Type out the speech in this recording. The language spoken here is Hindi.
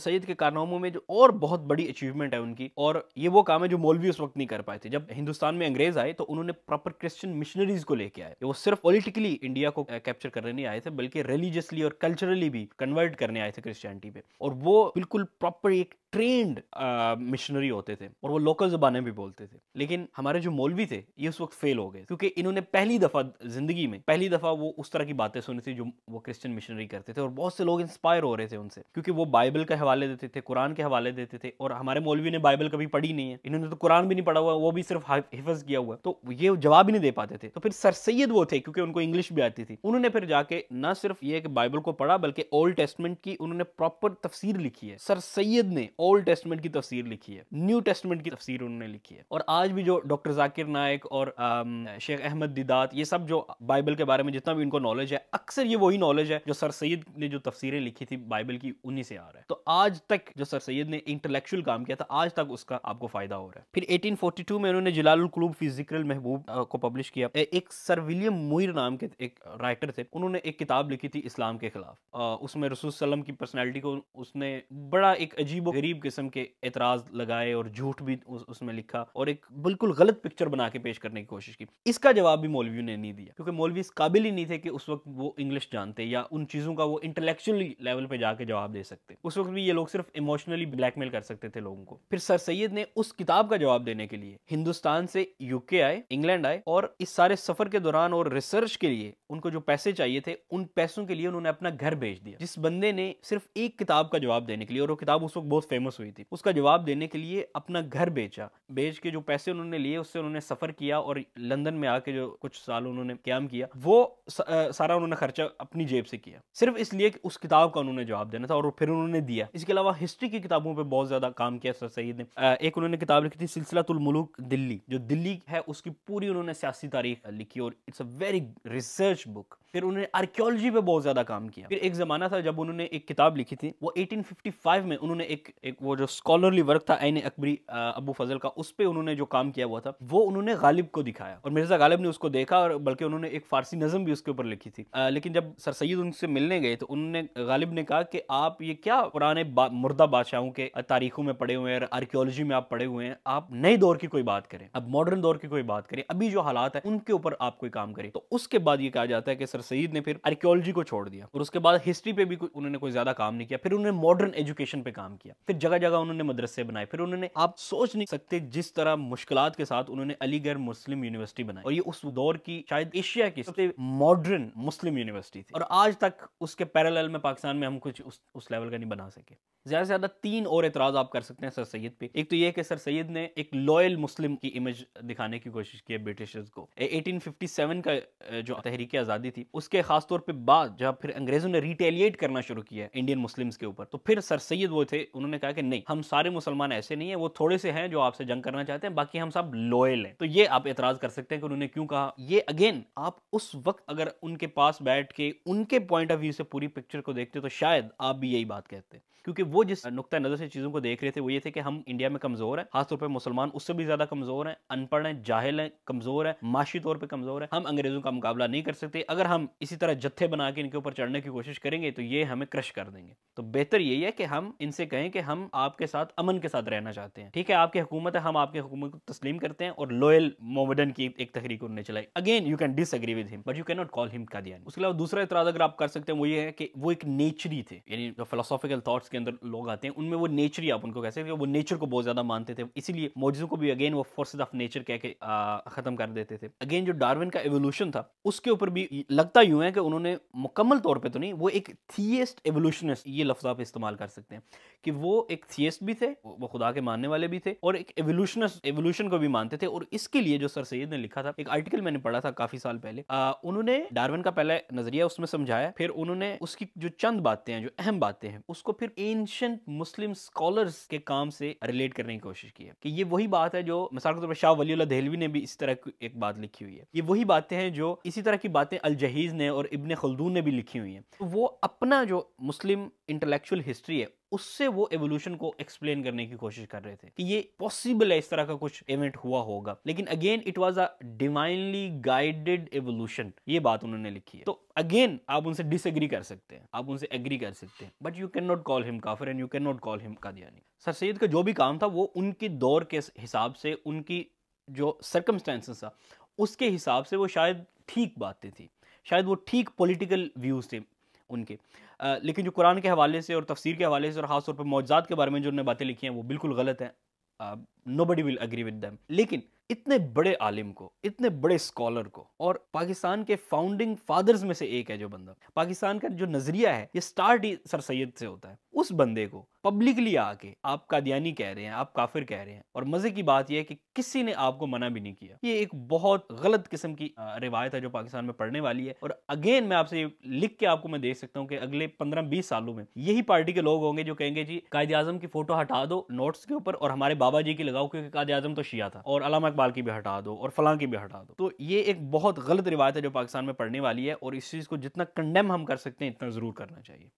सैयद के कारनामों में जो और बहुत बड़ी अचीवमेंट है उनकी और ये वो काम है जो मौलवी उस वक्त नहीं कर पाए थे जब हिंदुस्तान में अंग्रेज आए तो उन्होंने प्रॉपर क्रिश्चियन मिशनरीज को लेके आए वो सिर्फ पॉलिटिकली इंडिया को कैप्चर करने नहीं आए थे बल्कि रिलीजियसली और कल्चरली भी कन्वर्ट करने आए थे क्रिश्चियनिटी पे और वो बिल्कुल प्रॉपर एक ट्रेंड मिशनरी uh, होते थे और वो लोकल जबाने भी बोलते थे लेकिन हमारे जो मौलवी थे ये उस वक्त फेल हो गए क्योंकि इन्होंने पहली दफ़ा ज़िंदगी में पहली दफ़ा वो उस तरह की बातें सुनी थी जो वो क्रिश्चियन मिशनरी करते थे और बहुत से लोग इंस्पायर हो रहे थे उनसे क्योंकि वो बाइबल के हवाले देते थे कुरान के हवाले देते थे और हमारे मौलवी ने बाइबल कभी पढ़ी नहीं है इन्होंने तो कुरान भी नहीं पढ़ा हुआ वो भी सिर्फ हिफज किया हुआ तो ये जवाब ही नहीं दे पाते थे तो फिर सर सैद वो थे क्योंकि उनको इंग्लिश भी आती थी उन्होंने फिर जाके ना सिर्फ ये बाइबल को पढ़ा बल्कि ओल्ड टेस्टमेंट की उन्होंने प्रॉपर तफसीर लिखी है सर सैद ने ओल्ड टेस्टमेंट की तफसीर लिखी है न्यू टेस्टमेंट की तफसीर उन्होंने लिखी है और आज भी जो डॉक्टर जाकिर नायक और शेख अहमद दिदात ये सब जो बाइबल के बारे में जितना भी उनको नॉलेज है अक्सर ये वही नॉलेज है जो सर सैद ने जो तफसीरें लिखी थी बाइबल की उन्हीं से आ रहा है तो आज तक जो सर सैद ने इंटेलेक्चुअल काम किया था आज तक उसका आपको फायदा हो रहा है फिर एटीन में उन्होंने जलाल क्लूब फिजिकल महबूब को पब्लिश किया एक सर विलियम मुहिर नाम के एक राइटर थे उन्होंने एक किताब लिखी थी इस्लाम के खिलाफ उसमें रसूल सलम की पर्सनैलिटी को उसने बड़ा एक अजीब गरीब अजीब किस्म के एतराज लगाए और झूठ भी उस, उसमें लिखा और एक बिल्कुल गलत पिक्चर बना के पेश करने की कोशिश की इसका जवाब भी मौलवियों ने नहीं दिया क्योंकि मौलवी इस काबिल ही नहीं थे कि उस वक्त वो इंग्लिश जानते या उन चीज़ों का वो इंटेलेक्चुअल लेवल पर जाके जवाब दे सकते उस वक्त भी ये लोग सिर्फ इमोशनली ब्लैकमेल कर सकते थे लोगों को फिर सर सैयद ने उस किताब का जवाब देने के लिए हिंदुस्तान से यूके आए इंग्लैंड आए और इस सारे सफर के दौरान और रिसर्च के लिए उनको जो पैसे चाहिए थे उन पैसों के लिए उन्होंने अपना घर भेज दिया जिस बंदे ने सिर्फ एक किताब का जवाब देने के लिए और वो किताब उस वक्त बहुत फेमस फेमस हुई थी उसका जवाब देने के लिए अपना घर बेचा बेच के जो पैसे उन्होंने लिए उससे उन्होंने सफर किया और लंदन में आके जो कुछ साल उन्होंने क्याम किया वो सारा उन्होंने खर्चा अपनी जेब से किया सिर्फ इसलिए कि उस किताब का उन्होंने जवाब देना था और फिर उन्होंने दिया इसके अलावा हिस्ट्री की किताबों पर बहुत ज्यादा काम किया सर सईद ने एक उन्होंने किताब लिखी थी सिलसिला मुलूक दिल्ली जो दिल्ली है उसकी पूरी उन्होंने सियासी तारीख लिखी और it's a very research book फिर उन्होंने आर्कियोलॉजी पे बहुत ज़्यादा काम किया फिर एक ज़माना था जब उन्होंने एक किताब लिखी थी वो 1855 में उन्होंने एक एक वो जो स्कॉलरली वर्क था एन अकबरी अबू फजल का उस पर उन्होंने जो काम किया हुआ था वो उन्होंने गालिब को दिखाया और मिर्ज़ा गालिब ने उसको देखा और बल्कि उन्होंने एक फ़ारसी नज़म भी उसके ऊपर लिखी थी आ, लेकिन जब सर सैद उनसे मिलने गए तो उन्होंने गालिब ने कहा कि आप ये क्या पुराने बा, मुर्दा बादशाहों के तारीखों में पड़े हुए हैं आर्कियोलॉजी में आप पड़े हुए हैं आप नए दौर की कोई बात करें अब मॉडर्न दौर की कोई बात करें अभी जो हालात है उनके ऊपर आप कोई काम करें तो उसके बाद ये कहा जाता है कि सर सईद ने फिर आर्कियोलॉजी को छोड़ दिया और उसके बाद हिस्ट्री पे भी उन्होंने कोई ज्यादा काम नहीं किया फिर उन्होंने मॉडर्न एजुकेशन पे काम किया फिर जगह जगह उन्होंने मदरसे बनाए फिर उन्होंने आप सोच नहीं सकते जिस तरह मुश्किल के साथ उन्होंने अलीगढ़ मुस्लिम यूनिवर्सिटी बनाई और ये उस दौर की शायद एशिया की सबसे मॉडर्न मुस्लिम यूनिवर्सिटी थी और आज तक उसके पैरल में पाकिस्तान में हम कुछ उस, उस लेवल का नहीं बना सके ज़्यादा से ज़्यादा तीन और एतराज़ आप कर सकते हैं सर सैद पे एक तो ये कि सर सैद ने एक लॉयल मुस्लिम की इमेज दिखाने की कोशिश की है ब्रिटिशर्स को 1857 का जो तहरीक आज़ादी थी उसके खास तौर पर बाद जब फिर अंग्रेज़ों ने रिटेलिएट करना शुरू किया इंडियन मुस्लिम्स के ऊपर तो फिर सर सैद वो थे उन्होंने कहा कि नहीं हम सारे मुसलमान ऐसे नहीं है वो थोड़े से हैं जो आपसे जंग करना चाहते हैं बाकी हम सब लॉयल हैं तो ये आप एतराज़ कर सकते हैं कि उन्होंने क्यों कहा ये अगेन आप उस वक्त अगर उनके पास बैठ के उनके पॉइंट ऑफ व्यू से पूरी पिक्चर को देखते तो शायद आप भी यही बात कहते हैं क्योंकि वो जिस नुकता नज़र से चीज़ों को देख रहे थे वो ये थे कि हम इंडिया में कमज़ोर है खासतौर पर मुसलमान उससे भी ज़्यादा कमज़ोर है अनपढ़ है जाहिल है कमज़ोर है माशी तौर पर कमज़ोर है हम अंग्रेज़ों का मुकाबला नहीं कर सकते अगर हम इसी तरह जत्थे बना के इनके ऊपर चढ़ने की कोशिश करेंगे तो ये हमें क्रश कर देंगे तो बेहतर यही है कि हम इनसे कहें कि हम आपके साथ अमन के साथ रहना चाहते हैं ठीक है आपकी हुकूमत है हम आपकी हुकूमत को तस्लीम करते हैं और लोयल मोमडन की एक तहरीक उन्होंने चलाई again you can disagree with him but you can not call him दिया उसके अलावा दूसरा इतराज अगर आप कर सकते हैं वो ये है कि वो एक नेचरी थे यानी जो फिलोसॉफिकल थॉट्स के अंदर लोग आते हैं उनमें वो नेचर ही आप उनको कह सकते हैं वो नेचर को बहुत ज़्यादा मानते थे इसीलिए मोजों को भी अगेन वो फोर्सेज ऑफ नेचर कह के ख़त्म कर देते थे अगेन जो डार्विन का एवोल्यूशन था उसके ऊपर भी लगता यूं है कि उन्होंने मुकम्मल तौर पर तो नहीं वो एक थिएस्ट एवोल्यूशनिस्ट ये लफ्ज़ आप इस्तेमाल कर सकते हैं कि वो एक थिएस्ट भी थे वो खुदा के मानने वाले भी थे और एक एवोल्यूशनिस्ट एवोल्यूशन को भी मानते थे और इसके लिए जो सर सैद ने लिखा था एक आर्टिकल मैंने पढ़ा था काफ़ी साल पहले उन्होंने डार्विन का पहला नजरिया उसमें समझाया फिर उन्होंने उसकी जो चंद बातें हैं जो अहम बातें हैं उसको फिर एंशंट मुस्लिम स्कॉलर्स के काम से रिलेट करने की कोशिश की है कि ये वही बात है जो मिसाल के तौर पर शाह वली दहलवी ने भी इस तरह की एक बात लिखी हुई है ये वही बातें हैं जो इसी तरह की बातें अलजहीज़ ने और इबन खलदून ने भी लिखी हुई हैं तो वो अपना जो मुस्लिम इंटेलेक्चुअल हिस्ट्री है उससे वो एवोल्यूशन को एक्सप्लेन करने की कोशिश कर रहे थे कि ये पॉसिबल है इस तरह का कुछ इवेंट हुआ होगा लेकिन again it was a divinely guided evolution ये बात उन्होंने लिखी है तो अगेन आप उनसे डिसएग्री कर सकते हैं आप उनसे एग्री कर सकते हैं but you can not call him काफिर and you can not call him Qadiani sir Syed का जो भी काम था वो उनके दौर के हिसाब से उनकी जो सर्कमस्टेंसेस था उसके हिसाब से वो शायद ठीक बातें थी शायद वो ठीक पॉलिटिकल व्यूज थे उनके लेकिन जो कुरान के हवाले से और तफसीर के हवाले से और ख़ास तौर पर मौजाद के बारे में जो उन्होंने बातें लिखी हैं वो बिल्कुल गलत हैं nobody will agree with them लेकिन इतने बड़े आलिम को इतने बड़े स्कॉलर को और पाकिस्तान के फाउंडिंग फादर्स में से एक है जो बंदा पाकिस्तान का जो नजरिया है ये स्टार्ट ही सर सैयद से होता है उस बंदे को पब्लिकली आके आप कादियानी कह रहे हैं आप काफिर कह रहे हैं और मजे की बात यह है कि किसी ने आपको मना भी नहीं किया ये एक बहुत गलत किस्म की रिवायत है जो पाकिस्तान में पढ़ने वाली है और अगेन मैं आपसे लिख के आपको मैं देख सकता हूँ कि अगले पंद्रह बीस सालों में यही पार्टी के लोग होंगे जो कहेंगे जी कायद आजम की फोटो हटा दो नोट्स के ऊपर और हमारे बाबा जी की लगाओ क्योंकि काद आजम तो शिया था और अलामा इकबाल की भी हटा दो और फलां की भी हटा दो तो ये एक बहुत गलत रिवायत है जो पाकिस्तान में पढ़ने वाली है और इस चीज़ को जितना कंडेम हम कर सकते हैं इतना ज़रूर करना चाहिए